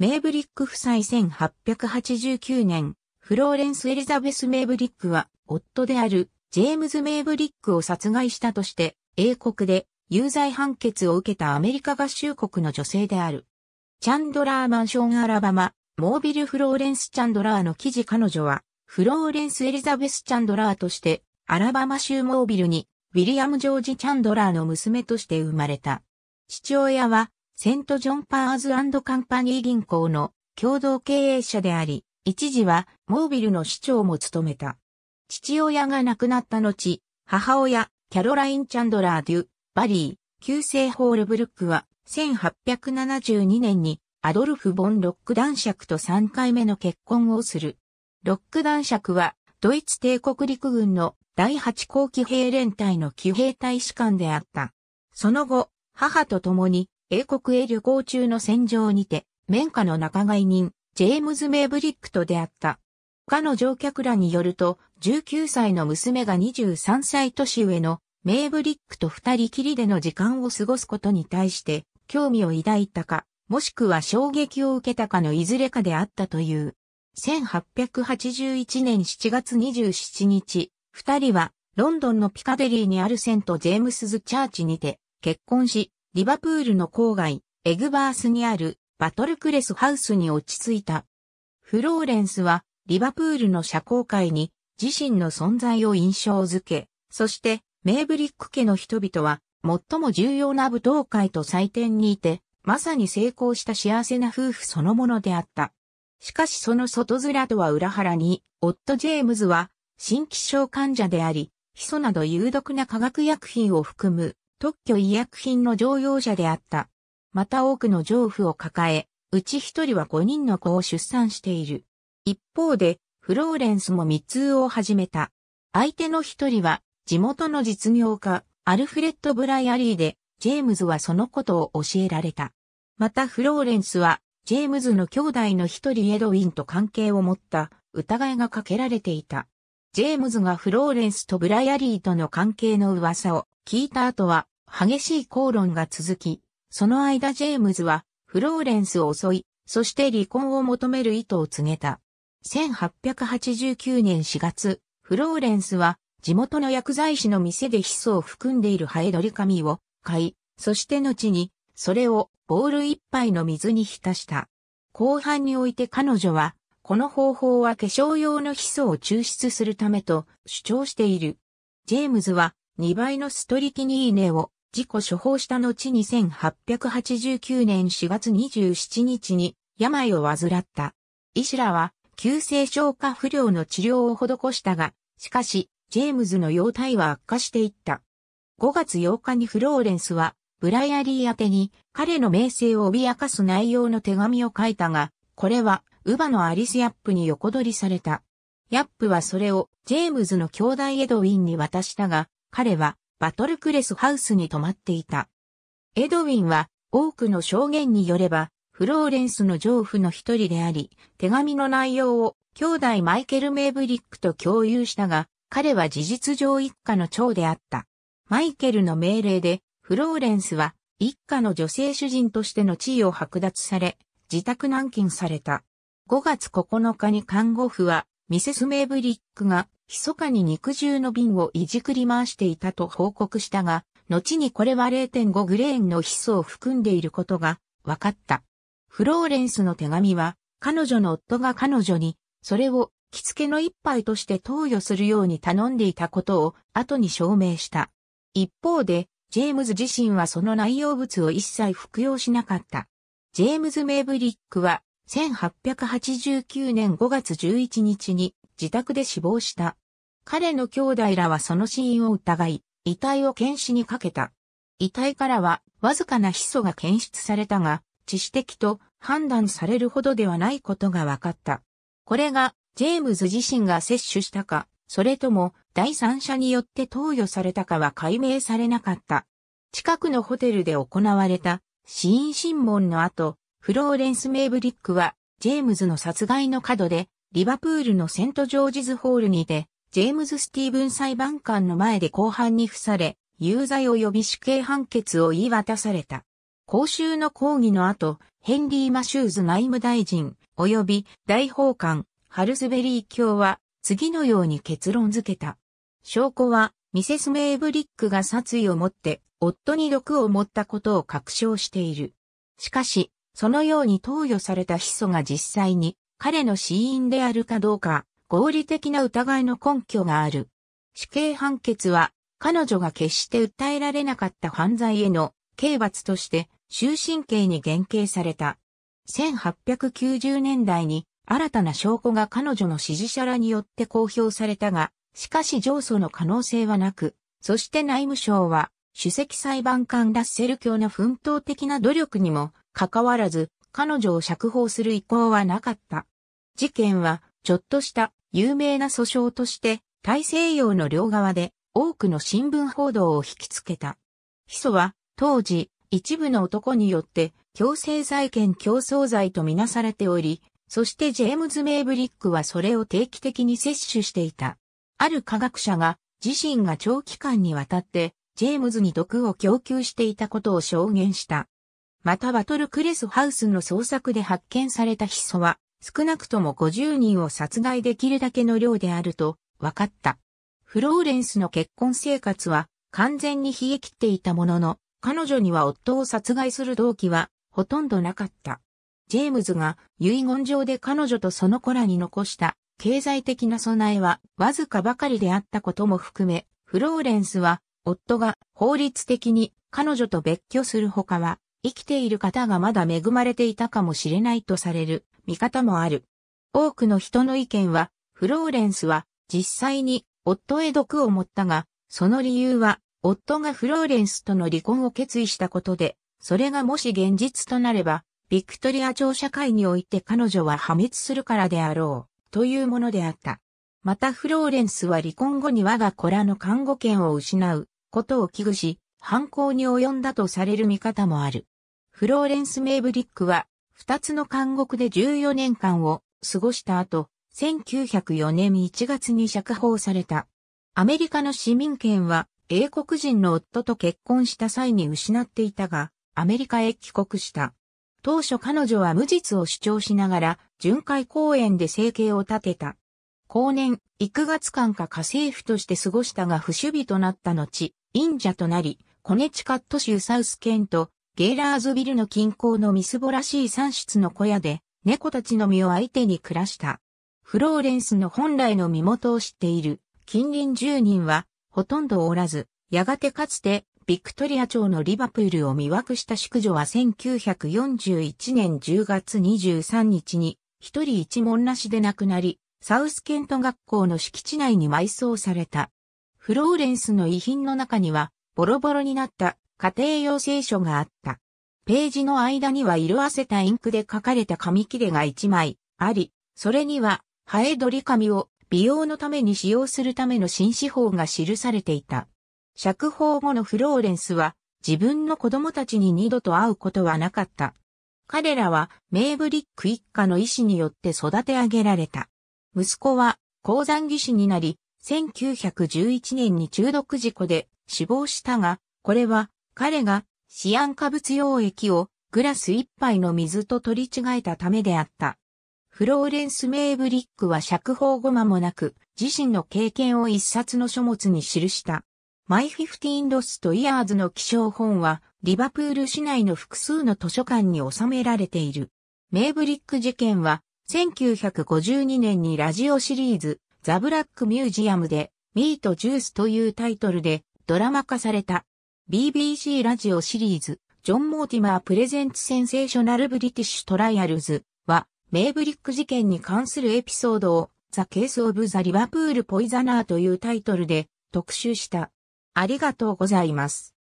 メイブリック夫妻1889年、フローレンス・エリザベス・メイブリックは、夫であるジェームズ・メイブリックを殺害したとして、英国で有罪判決を受けたアメリカ合衆国の女性である。チャンドラーマンション・アラバマ、モービル・フローレンス・チャンドラーの記事彼女は、フローレンス・エリザベス・チャンドラーとして、アラバマ州モービルに、ウィリアム・ジョージ・チャンドラーの娘として生まれた。父親は、セントジョン・パーズカンパニー銀行の共同経営者であり、一時はモービルの市長も務めた。父親が亡くなった後、母親、キャロライン・チャンドラー・デュ・バリー、旧姓ホールブルックは、1872年にアドルフ・ボン・ロック男爵と3回目の結婚をする。ロック男爵は、ドイツ帝国陸軍の第8航機兵連隊の騎兵大使官であった。その後、母と共に英国へ旅行中の戦場にて、綿花の仲買人、ジェームズ・メイブリックと出会った。他の乗客らによると、19歳の娘が23歳年上のメイブリックと二人きりでの時間を過ごすことに対して、興味を抱いたか、もしくは衝撃を受けたかのいずれかであったという。1881年7月27日、二人はロンドンのピカデリーにあるセント・ジェームスズ・チャーチにて結婚し、リバプールの郊外、エグバースにあるバトルクレスハウスに落ち着いた。フローレンスは、リバプールの社交界に自身の存在を印象づけ、そして、メーブリック家の人々は、最も重要な舞踏会と祭典にいて、まさに成功した幸せな夫婦そのものであった。しかしその外面とは裏腹に、夫ジェームズは、新規症患者であり、ヒ素など有毒な化学薬品を含む特許医薬品の乗用者であった。また多くの丈夫を抱え、うち一人は5人の子を出産している。一方で、フローレンスも密通を始めた。相手の一人は、地元の実業家、アルフレッド・ブライアリーで、ジェームズはそのことを教えられた。またフローレンスは、ジェームズの兄弟の一人エドウィンと関係を持った疑いがかけられていた。ジェームズがフローレンスとブライアリーとの関係の噂を聞いた後は激しい口論が続き、その間ジェームズはフローレンスを襲い、そして離婚を求める意図を告げた。1889年4月、フローレンスは地元の薬剤師の店でヒ素を含んでいるハエドリ紙を買い、そして後にそれをボール一杯の水に浸した。後半において彼女は、この方法は化粧用のヒ素を抽出するためと主張している。ジェームズは2倍のストリキニーネを自己処方した後2889年4月27日に病を患った。医師らは急性消化不良の治療を施したが、しかし、ジェームズの容態は悪化していった。5月8日にフローレンスは、ブライアリー宛てに彼の名声を脅かす内容の手紙を書いたが、これは、ウバのアリス・ヤップに横取りされた。ヤップはそれをジェームズの兄弟エドウィンに渡したが、彼はバトルクレスハウスに泊まっていた。エドウィンは多くの証言によれば、フローレンスの丈夫の一人であり、手紙の内容を兄弟マイケル・メイブリックと共有したが、彼は事実上一家の長であった。マイケルの命令で、フローレンスは一家の女性主人としての地位を剥奪され、自宅軟禁された。5月9日に看護婦は、ミセス・メイブリックが密かに肉汁の瓶をいじくり回していたと報告したが、後にこれは0.5グレーンのヒ素を含んでいることが分かった。フローレンスの手紙は、彼女の夫が彼女に、それを着付けの一杯として投与するように頼んでいたことを後に証明した。一方で、ジェームズ自身はその内容物を一切服用しなかった。ジェームズ・メイブリックは1889年5月11日に自宅で死亡した。彼の兄弟らはその死因を疑い、遺体を検視にかけた。遺体からは、わずかなヒ素が検出されたが、致死的と判断されるほどではないことが分かった。これが、ジェームズ自身が摂取したか、それとも、第三者によって投与されたかは解明されなかった。近くのホテルで行われた死因審問の後、フローレンス・メイブリックは、ジェームズの殺害の角で、リバプールのセント・ジョージズ・ホールにて、ジェームズ・スティーブン裁判官の前で公判に付され、有罪及び死刑判決を言い渡された。公衆の抗議の後、ヘンリー・マシューズ内務大臣、及び大法官、ハルスベリー卿は、次のように結論付けた。証拠は、ミセス・メイブリックが殺意を持って、夫に毒を持ったことを確証している。しかし、そのように投与されたヒ素が実際に、彼の死因であるかどうか、合理的な疑いの根拠がある。死刑判決は、彼女が決して訴えられなかった犯罪への刑罰として終身刑に減刑された。1890年代に新たな証拠が彼女の支持者らによって公表されたが、しかし上訴の可能性はなく、そして内務省は、主席裁判官ラッセル教の奮闘的な努力にもかかわらず、彼女を釈放する意向はなかった。事件は、ちょっとした有名な訴訟として大西洋の両側で多くの新聞報道を引きつけた。ヒ素は当時一部の男によって強制罪権競争罪とみなされており、そしてジェームズ・メイブリックはそれを定期的に摂取していた。ある科学者が自身が長期間にわたってジェームズに毒を供給していたことを証言した。またバトルクレスハウスの捜索で発見されたヒ素は少なくとも50人を殺害できるだけの量であると分かった。フローレンスの結婚生活は完全に冷え切っていたものの、彼女には夫を殺害する動機はほとんどなかった。ジェームズが遺言状で彼女とその子らに残した経済的な備えはわずかばかりであったことも含め、フローレンスは夫が法律的に彼女と別居するほかは生きている方がまだ恵まれていたかもしれないとされる見方もある。多くの人の意見は、フローレンスは実際に夫へ毒を持ったが、その理由は夫がフローレンスとの離婚を決意したことで、それがもし現実となれば、ビクトリア朝社会において彼女は破滅するからであろう、というものであった。またフローレンスは離婚後に我が子らの看護権を失うことを危惧し、犯行に及んだとされる見方もある。フローレンス・メイブリックは二つの監獄で14年間を過ごした後、1904年1月に釈放された。アメリカの市民権は英国人の夫と結婚した際に失っていたが、アメリカへ帰国した。当初彼女は無実を主張しながら、巡回公演で生計を立てた。後年、幾月間か家政婦として過ごしたが不守備となった後、忍者となり、コネチカット州サウスケント、ゲーラーズビルの近郊のみすぼらしい産出の小屋で、猫たちの身を相手に暮らした。フローレンスの本来の身元を知っている近隣住人はほとんどおらず、やがてかつてビクトリア町のリバプールを魅惑した宿女は1941年10月23日に一人一文なしで亡くなり、サウスケント学校の敷地内に埋葬された。フローレンスの遺品の中には、ボロボロになった家庭用聖書があった。ページの間には色あせたインクで書かれた紙切れが一枚あり、それには、ハエドリ紙を美容のために使用するための新司法が記されていた。釈放後のフローレンスは、自分の子供たちに二度と会うことはなかった。彼らはメーブリック一家の医師によって育て上げられた。息子は鉱山技師になり、1911年に中毒事故で死亡したが、これは彼がシアン化物溶液をグラス一杯の水と取り違えたためであった。フローレンス・メイブリックは釈放後間もなく自身の経験を一冊の書物に記した。マイ・フィフティーン・ロスとイヤーズの気象本はリバプール市内の複数の図書館に収められている。メイブリック事件は1952年にラジオシリーズザ・ブラック・ミュージアムでミート・ジュースというタイトルでドラマ化された。BBC ラジオシリーズ、ジョン・モーティマー・プレゼンツ・センセーショナル・ブリティッシュ・トライアルズは、メイブリック事件に関するエピソードを、ザ・ケース・オブ・ザ・リバプール・ポイザナーというタイトルで特集した。ありがとうございます。